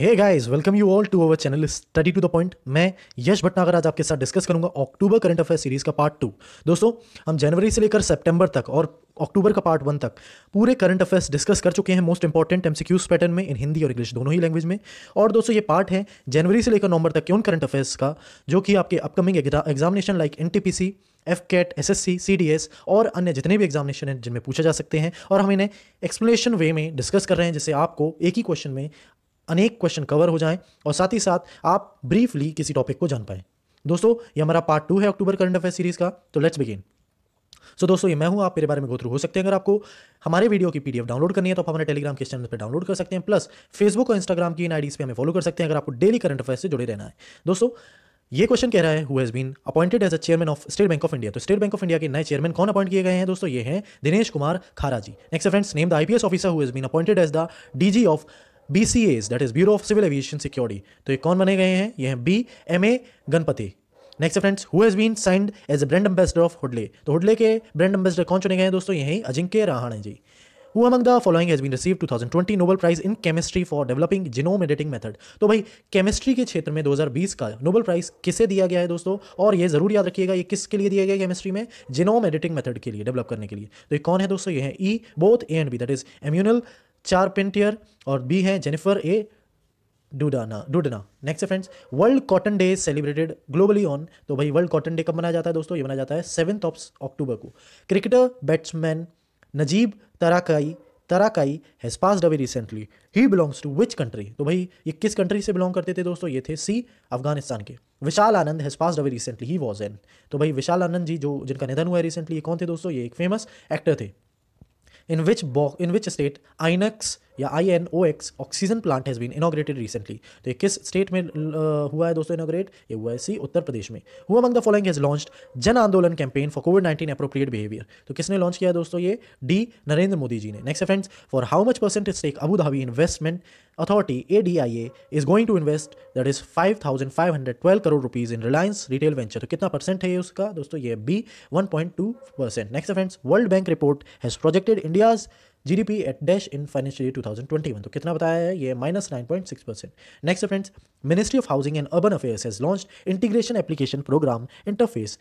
Hey guys welcome you all to our channel study to the point मैं यश भटनागर आज आपके साथ डिस्कस करूंगा अक्टूबर करंट अफेयर सीरीज का पार्ट टू दोस्तों हम जनवरी से लेकर सितंबर तक और अक्टूबर का पार्ट वन तक पूरे करंट अफेयर्स डिस्कस कर चुके हैं मोस्ट इंपॉर्टेंट एमसीक्यूज पैटर्न में इन हिंदी और इंग्लिश दोनों ही लैंग्वेज में और दोस्तों ये पार्ट है जनवरी से लेकर नवंबर तक के उन करंट अफेयर्स का जो कि आपके upcoming examination like N T P C F CAT S S C C D S और अन्य जितने भी एग्जामिनेशन हैं जिनमें पूछा जा सकते हैं और हम इन्हें एक्सप्लेनेशन वे में डिस्कस कर रहे हैं जिससे आपको एक ही क्वेश्चन में अनेक क्वेश्चन कवर हो जाएं और साथ ही साथ आप ब्रीफली किसी टॉपिक को जान पाएं दोस्तों ये हमारा पार्ट टू है अक्टूबर करंट अफेयर सीरीज का तो लेट्स बिगिन सो so, दोस्तों ये मैं हूँ आप मेरे बारे में गोथ्रू हो सकते हैं अगर आपको हमारे वीडियो की पीडीएफ डाउनलोड करनी है तो आप हमारे टेलीग्राम के चैनल पर डाउनलोड कर सकते हैं प्लस फेसबुक और इंस्टाग्राम की इन आईडीज पे हमें फॉलो कर सकते हैं अगर आपको डेली करंट अफेयर से जुड़े रहना है दोस्तों ये क्वेश्चन कह रहा है who has been appointed as a chairman of State Bank of India तो स्टेट बैंक ऑफ इंडिया के नए चेयरमैन कौन अपॉइंट किए गए हैं दोस्तों ये हैं Dinesh Kumar Khara ji next friends name the IPS officer who has been appointed as the DG of B C as that is Bureau of Civil Aviation Security तो ये कौन बने गए हैं ये हैं B M A Ganapathy next friends who has been signed as a brand ambassador of Hudle तो Hudle के ब्रांड एम्बेसडर कौन चुने गए हैं दोस्तों यही Ajinkya Rahane ji who among the following has been receive 2020 Nobel prize in chemistry for developing genome editing method तो भाई केमिस्ट्री के क्षेत्र में 2020 का नोबल प्राइज किसे दिया गया है दोस्तों और ये जरूर याद रखिएगा ये किसके लिए दिया गया केमिस्ट्री में जिनोम एडिटिंग मेथड के लिए डेवलप करने के लिए तो ये कौन है दोस्तों ये है E both A and B that is Emmanuelle Charpentier और बी है Jennifer A Doudna Doudna next friends World Cotton Day celebrated globally on तो भाई वर्ल्ड कॉटन डे कब मनाया जाता है दोस्तों ये मनाया जाता है सेवन ऑफ अक्टूबर को cricketer batsman Najeeb Tarakai Tarakai has passed away recently ही बिलोंग्स टू विच कंट्री तो भाई ये किस कंट्री से बिलोंग करते थे दोस्तों ये थे सी अफगानिस्तान के Vishal Anand has passed away recently ही वॉज एन तो भाई विशाल आनंद जी जो जिनका निधन हुआ है रिसेंटली ये कौन थे दोस्तों ये एक फेमस एक्टर थे in which bo- in which state Inex. या I N O X oxygen plant has been inaugurated recently तो ये किस स्टेट में हुआ है दोस्तों इनाग्रेट ये हुआ है सी उत्तर प्रदेश में हुआ मंग the following has launch Jan Andolan campaign for COVID nineteen appropriate behaviour तो किसने लॉन्च किया दोस्तों ये डी नरेंद्र मोदी जी ने next friends for how much percent stake Abu Dhabi Investment Authority A D I A is going to invest that is five thousand five hundred twelve crore rupees in Reliance Retail venture तो कितना percent है उसका दोस्तों ये B one point two percent next friends World Bank report has projected India's GDP at dash in financial year 2021 तो कितना बताया है ये minus nine point six percent next friends Ministry of Housing and Urban Affairs has launch integration application program interface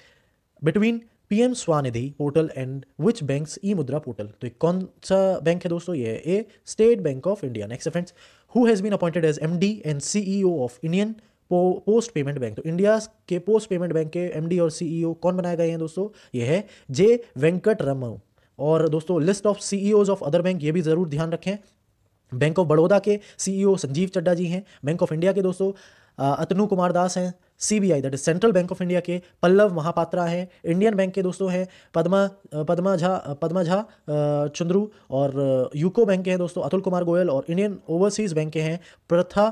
between PM SVANidhi portal and which bank e Mudra portal तो कौन सा bank है दोस्तों ये A State Bank of India next friends who has been appointed as M D and CEO of Indian Post payment Bank तो India के post payment bank के MD और सीईओ e कौन बनाए गए हैं दोस्तों ये है जे वेंकट रमन और दोस्तों list of C of other bank ये भी ज़रूर ध्यान रखें बैंक ऑफ बड़ौदा के सीईओ e संजीव चड्डा जी हैं बैंक ऑफ इंडिया के दोस्तों अतनु कुमार दास हैं CBI that is Central Bank of India के पल्लव महापात्रा हैं इंडियन बैंक के दोस्तों हैं पद्मा पद्मा झा पद्मा झा चंद्रू और यूको बैंक के हैं दोस्तों अतुल कुमार गोयल और इंडियन ओवरसीज बैंक के हैं Partha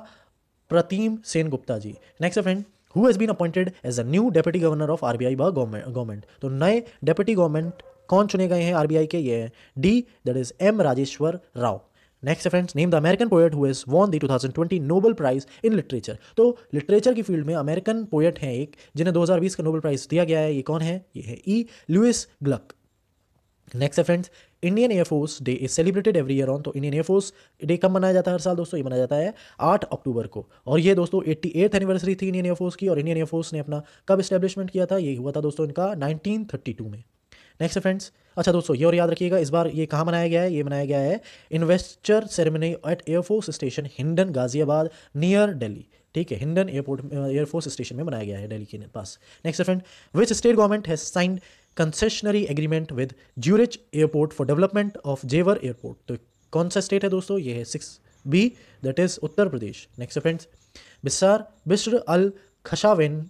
Pratim Sen Gupta ji next friend who has been appointed as a new deputy governor of R B government government तो नए डेप्यूटी गवर्नमेंट कौन चुने गए हैं आरबीआई के ये D that is M Rajeshwar Rao next friends name the American poet who won the 2020 Nobel prize in literature तो literature की फील्ड में अमेरिकन पोएट हैं एक जिन्हें 2020 का नोबल प्राइज दिया गया है ये कौन है ये है ई लुइस ग्लक नेक्स्ट है friends Indian Air Force Day is celebrated every year on तो इंडियन एयरफोर्स डे कब मनाया जाता है हर साल दोस्तों ये मनाया जाता है आठ अक्टूबर को और ये दोस्तों एट्टी एथ एनिवर्सरी थी इंडियन एयरफोर्स की और इंडियन एयरफोर्स ने अपना कब स्टैब्लिशमेंट किया था ये हुआ था दोस्तों इनका नाइनटीन में नेक्स्ट फ्रेंड्स अच्छा दोस्तों ये और याद रखिएगा इस बार ये कहाँ मनाया गया है ये मनाया गया है investor ceremony at Air Force station Hindon Ghaziabad near Delhi ठीक है हिंडन एयरपोर्ट एयरफोर्स स्टेशन में मनाया गया है दिल्ली के पास next friend which state government has signed concessionary agreement with Zurich airport for development of Jewar airport तो कौन सा स्टेट है दोस्तों ये है six B that is Uttar Pradesh next friends Bisher Bisher Al Khasawneh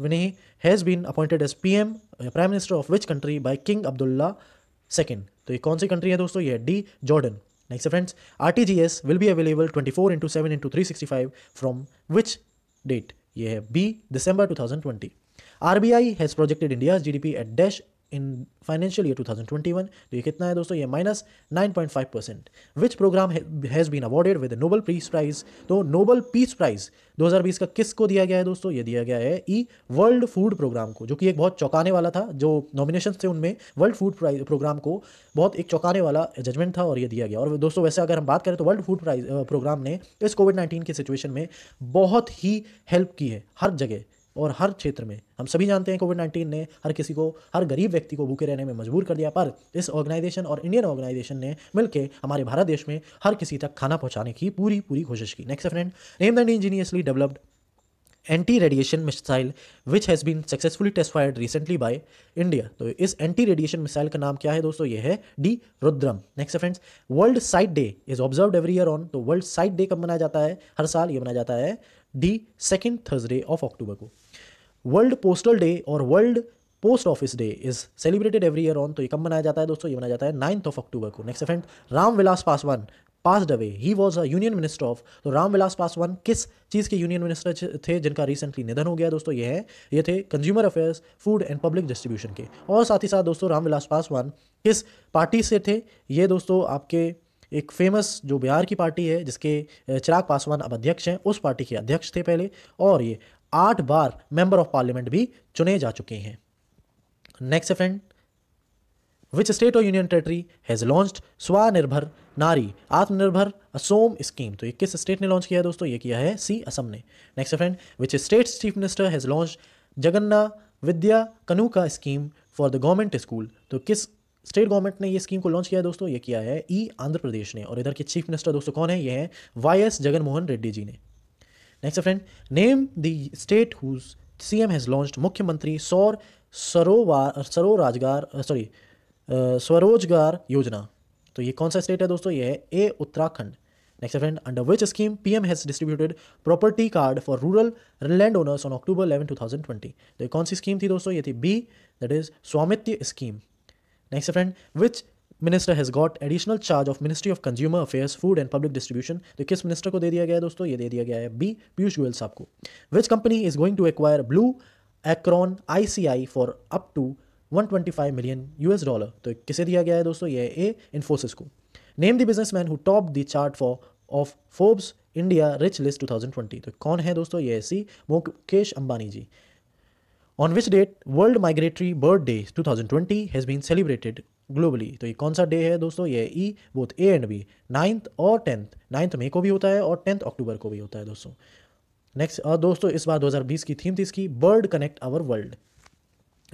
Vinay has been appointed as PM, uh, Prime Minister of which country by King Abdullah II. तो ये कौन सी कंट्री है दोस्तों ये D Jordan next friends R T G S will be available twenty four into seven into three sixty five from which date ये है B December two thousand twenty R B I has projected India G D P at dash in financial year 2021 तो ये कितना है दोस्तों ये minus 9.5 percent which program has been awarded with Nobel Peace Prize तो Nobel Peace prize 2020 का किस को दिया गया है दोस्तों ये दिया गया है ई वर्ल्ड फूड प्रोग्राम को जो कि एक बहुत चौंकाने वाला था जो नॉमिनेशन थे उनमें वर्ल्ड फूड प्रोग्राम को बहुत एक चौंकाने वाला जजमेंट था और ये दिया गया और दोस्तों वैसे अगर हम बात करें तो वर्ल्ड फूड प्राइज प्रोग्राम ने इस कोविड नाइन्टीन की सिचुएशन में बहुत ही हेल्प की है हर जगह और हर क्षेत्र में हम सभी जानते हैं कोविड नाइन्टीन ने हर किसी को हर गरीब व्यक्ति को भूखे रहने में मजबूर कर दिया पर इस ऑर्गेनाइजेशन और इंडियन ऑर्गेनाइजेशन ने मिलकर हमारे भारत देश में हर किसी तक खाना पहुंचाने की पूरी पूरी कोशिश की next friend name the ingeniously developed anti radiation missile which has been successfully test fired recently by India तो इस एंटी रेडिएशन मिसाइल का नाम क्या है दोस्तों ये है D Rudram next friends World Sight Day is observe every year on तो वर्ल्ड साइट डे कब मनाया जाता है हर साल ये मनाया जाता है D second Thursday of October को वर्ल्ड पोस्टल डे और World Post Office Day is celebrated every year on तो ये कब मनाया जाता है दोस्तों ये मनाया जाता है नाइन्थ ऑफ अक्टूबर को next event Ram Vilas Paswan passed away he was a union minister of तो राम विलास पासवान किस चीज़ के यूनियन मिनिस्टर थे जिनका रिसेंटली निधन हो गया दोस्तों ये है ये थे consumer affairs food and public distribution के और साथ ही साथ दोस्तों राम विलास पासवान किस पार्टी से थे ये दोस्तों आपके एक फेमस जो बिहार की पार्टी है जिसके चिराग पासवान अब अध्यक्ष हैं उस पार्टी के अध्यक्ष थे पहले और ये आठ बार मेंबर ऑफ पार्लियामेंट भी चुने जा चुके हैं नेक्स्ट फ्रेंड विच स्टेट और union territory has launch Swanirbhar Nari Atmanirbhar Asom scheme तो ये किस स्टेट ने लॉन्च किया है दोस्तों ये किया है सी असम ने next friend which state chief minister has launch Jagananna Vidya Kanuka scheme for the government school तो किस स्टेट गवर्नमेंट ने ये स्कीम को लॉन्च किया है दोस्तों ये किया है ई आंध्र प्रदेश ने और इधर के चीफ मिनिस्टर दोस्तों कौन है ये है वाई एस जगनमोहन रेड्डी जी ने next friend name the state whose C M has launch मुख्यमंत्री सौर सरोवार सरो राजगार सॉरी स्वरोजगार योजना तो ये कौन सा स्टेट है दोस्तों ये है A Uttarakhand next friend under which scheme P M has distributed property card for rural land owners on October eleven two thousand twenty तो ये कौन सी स्कीम थी दोस्तों ये थी B that is Swamitva scheme Next friend which minister has got additional charge of ministry of consumer affairs food and public distribution तो किस मिनिस्टर को दे दिया गया है दोस्तों ये दे दिया गया है बी पीयूष गोयल साहब को which company is going to acquire Blue Acorn I C I for up to one twenty five million U S dollar तो किसे दिया गया है दोस्तों ये ए इन्फोसिस को name the business man who top the chart for of Forbes India rich list two thousand twenty तो कौन है दोस्तों ये C Mukesh Ambani ji on which date world migratory bird day 2020 has been celebrated globally तो ये कौन सा डे है दोस्तों ये E both A and B ninth और टेंथ नाइन्थ मई को भी होता है और टेंथ अक्टूबर को भी होता है दोस्तों नेक्स्ट और दोस्तों इस बार 2020 की थीम थी इसकी bird connect our world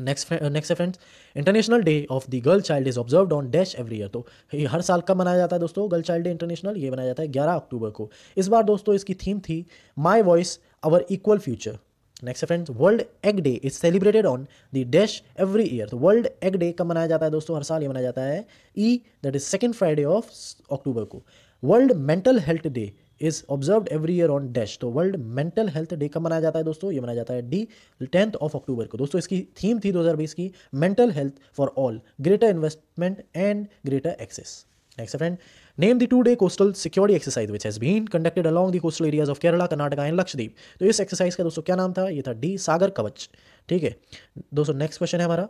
next next friends international day of the girl child is observe on dash every year तो ये हर साल कब मनाया जाता है दोस्तों गर्ल चाइल्ड डे इंटरनेशनल ये मनाया जाता है 11 अक्टूबर को इस बार दोस्तों इसकी थीम थी my voice our equal future next friends world egg day is celebrated on the dash every year तो वर्ल्ड एग डे कब मनाया जाता है दोस्तों हर साल ये मनाया जाता है E that is second Friday of October को world mental health day is observe every year on dash तो वर्ल्ड मेंटल हेल्थ डे कब मनाया जाता है दोस्तों ये मनाया जाता है डी टेंथ ऑफ अक्टूबर को दोस्तों इसकी थीम थी दो हज़ार बीस की mental health for all greater investment and greater access Next friend, name the two-day coastal security exercise which has been conducted along the coastal areas of Kerala, Karnataka and Lakshadweep. तो इस exercise का दोस्तों क्या नाम था ये था D सागर कवच ठीक है दोस्तों नेक्स्ट क्वेश्चन है हमारा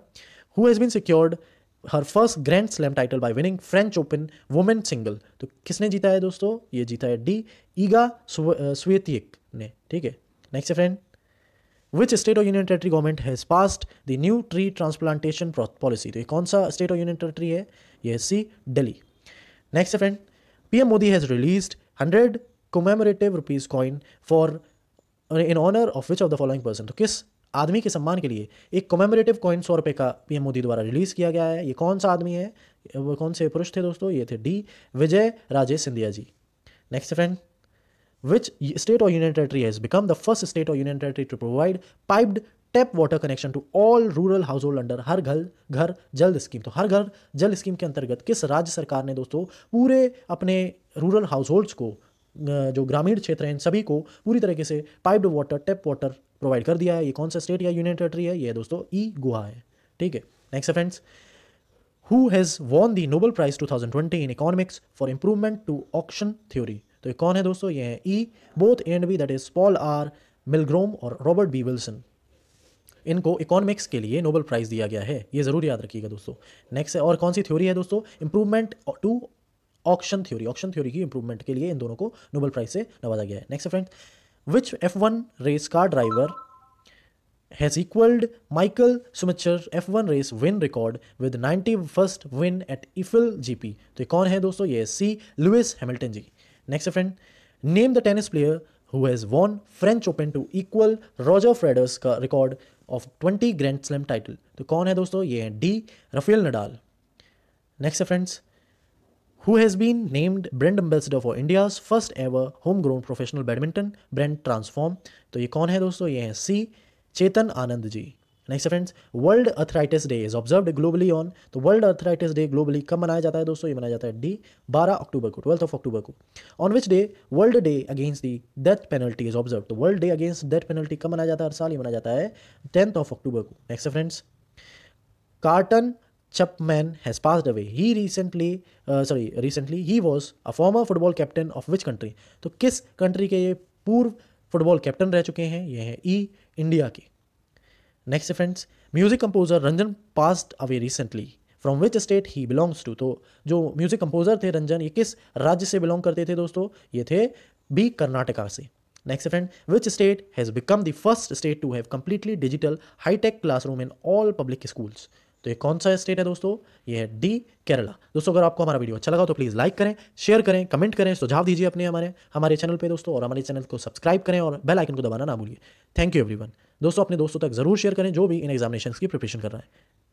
who has been secured her first grand slam title by winning French Open women single तो किसने जीता है दोस्तों ये जीता है डी ईगा स्वेतिक ने ठीक है next friend which state of union territory government has passed the new tree transplantation policy तो ये कौन सा स्टेट ऑफ यूनियन टेरेटरी है ये C Delhi next event, PM Modi has released hundred commemorative rupees coin for in honour of which of the following person तो किस आदमी के सम्मान के लिए एक कोमेमोरेटिव कॉइन सौ रुपये का पीएम मोदी द्वारा रिलीज किया गया है ये कौन सा आदमी है वो कौन से पुरुष थे दोस्तों ये थे D Vijay Rajesh Scindia ji next friend which state और union territory has become the first state और union territory to provide piped tap water connection to all rural household under Har Ghar Ghar जल स्कीम तो हर घर जल स्कीम के अंतर्गत किस राज्य सरकार ने दोस्तों पूरे अपने रूरल हाउस होल्ड्स को जो ग्रामीण क्षेत्र हैं सभी को पूरी तरीके से piped water tap water provide कर दिया है ये कौन सा स्टेट या यूनियन टेरेटरी है ये दोस्तों ई गोवा है ठीक है next friends who has won the Nobel prize two thousand twenty in economics for improvement to auction theory तो ये कौन है दोस्तों ये है E both and B that is Paul R Milgrom और रॉबर्ट बी विल्सन इनको इकोनॉमिक्स के लिए नोबल प्राइज़ दिया गया है ये ज़रूर याद रखिएगा दोस्तों नेक्स्ट और कौन सी थ्योरी है दोस्तों improvement to auction theory auction theory की इंप्रूवमेंट के लिए इन दोनों को नोबल प्राइज़ से नवाजा गया है next friend which F one race car driver has equalled Michael Schumacher F one race win record with record first win at Eifel G P तो ये कौन है दोस्तों ये C Lewis Hamilton ji next friend name the tennis player who has won French Open to equal Roger Federer's का record of twenty grand slam title तो कौन है दोस्तों ये है डी रफेल नडाल नेक्स्ट है friends who has been named brand ambassador for India's first ever home grown professional badminton brand transform तो ये कौन है दोस्तों ये हैं C Chetan Anand ji next friends world arthritis day is observed globally on तो world arthritis day globally कब मनाया जाता है दोस्तों ये मनाया जाता है डी बारह अक्टूबर को ट्वेल्थ ऑफ अक्टूबर को on which day world day against the death penalty is observe तो world day against death penalty कब मनाया जाता है हर साल ये मनाया जाता है टेंथ ऑफ अक्टूबर को next friends Carlton Chapman has passed away he recently, sorry uh, sorry, he was a former football captain of which country तो किस कंट्री के ये पूर्व फुटबॉल कैप्टन रह चुके हैं ये हैं ई e, इंडिया के next friends music composer Ranjan passed away recently from which state he belongs to तो जो म्यूजिक कंपोजर थे रंजन ये किस राज्य से बिलोंग करते थे दोस्तों ये थे बी कर्नाटका से next friend which state has become the first state to have completely digital hightech classroom in all public schools तो ये कौन सा स्टेट है दोस्तों ये है डी केरला दोस्तों अगर आपको हमारा वीडियो अच्छा लगा तो प्लीज़ लाइक करें शेयर करें कमेंट करें सुझाव दीजिए अपने हमारे हमारे चैनल पे दोस्तों और हमारे चैनल को सब्सक्राइब करें और बेल आइकन को दबाना ना भूलिए थैंक यू एवरीवन दोस्तों अपने दोस्तों तक ज़रूर शेयर करें जो भी इन एग्जामिनेशन की प्रिपरेशन कर रहे हैं